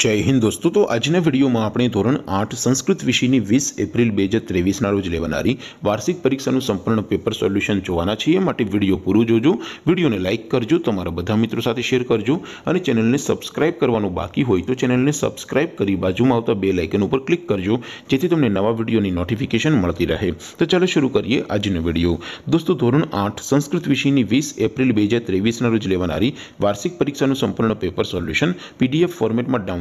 जय हिंद दोस्तों तो आज ने वीडियो मा अपने ધોરણ 8 संस्कृत विषयनी 20 अप्रैल 2023 ના રોજ લેવાણારી વાર્ષિક પરીક્ષા નું સંપૂર્ણ પેપર સોલ્યુશન જોવાના છે એ માટે વિડિયો પૂરો જોજો વિડિયોને લાઈક કરજો તમારા બધા મિત્રો સાથે શેર કરજો અને ચેનલને સબ્સ્ક્રાઇબ કરવાનું બાકી હોય તો ચેનલને સબ્સ્ક્રાઇબ કરી बाजूમાં આવતો બેલ આઇકન ઉપર ક્લિક કરજો જેથી તમને નવા વીડિયોની નોટિફિકેશન મળતી રહે તો ચાલો શરૂ કરીએ આજનો વીડિયો દોસ્તો ધોરણ 8 संस्कृत विषयनी 20 अप्रैल 2023 ના રોજ લેવાણારી વાર્ષિક પરીક્ષા નું સંપૂર્ણ પેપર સોલ્યુશન PDF ફોર્મેટમાં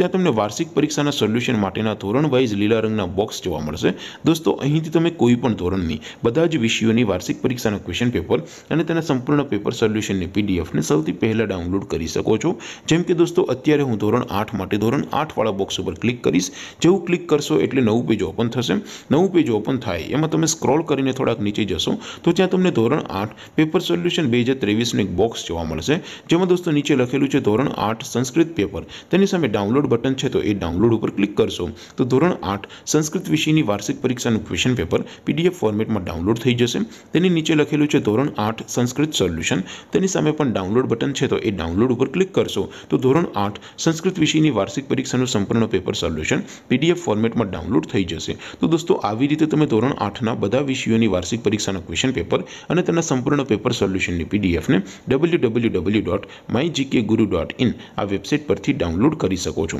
જે તમને વાર્ષિક પરીક્ષાના સોલ્યુશન માટેના ધોરણ વાઇઝ લીલા રંગના બોક્સ જોવા મળશે દોસ્તો અહીંથી તમે કોઈ પણ ધોરણની બધા જ વિષયોની વાર્ષિક પરીક્ષાના ક્વેશ્ચન પેપર અને તેના સંપૂર્ણ પેપર સોલ્યુશનની પીડીએફ ને સૌથી પહેલા ડાઉનલોડ કરી શકો છો જેમ કે દોસ્તો અત્યારે હું ધોરણ 8 માટે ધોરણ 8 વાળા બોક્સ ઉપર ક્લિક કરીશ જેવું ક્લિક કરશો એટલે નવું પેજ ઓપન થશે નવું પેજ ઓપન થાય એમાં તમે સ્ક્રોલ કરીને થોડક નીચે જશો તો ત્યાં તમને ધોરણ 8 પેપર સોલ્યુશન 2023 નો એક બોક્સ જોવા મળશે જેમ કે દોસ્તો નીચે લખેલું છે ધોરણ 8 સંસ્કૃત પેપર તેની સામે ડાઉનલોડ બટન છે તો એ ડાઉનલોડ ઉપર ક્લિક કરશો તો ધોરણ આઠ સંસ્કૃત વિષયની વાર્ષિક પરીક્ષાનું ક્વેશ્ચન પેપર પીડીએફ ફોર્મેટમાં ડાઉનલોડ થઈ જશે તેની નીચે લખેલું છે ધોરણ આઠ સંસ્કૃત સોલ્યુશન તેની સામે પણ ડાઉનલોડ બટન છે તો એ ડાઉનલોડ ઉપર ક્લિક કરશો તો ધોરણ આઠ સંસ્કૃત વિષયની વાર્ષિક પરીક્ષાનું સંપૂર્ણ પેપર સોલ્યુશન પીડીએફ ફોર્મેટમાં ડાઉનલોડ થઈ જશે તો દોસ્તો આવી રીતે તમે ધોરણ આઠના બધા વિષયોની વાર્ષિક પરીક્ષાનું ક્વેશ્ચન પેપર અને તેના સંપૂર્ણ પેપર સોલ્યુશનની પીડીએફને W W W dot my GK guru dot in આ વેબસાઇટ પરથી ડાઉનલોડ કરી શકો છો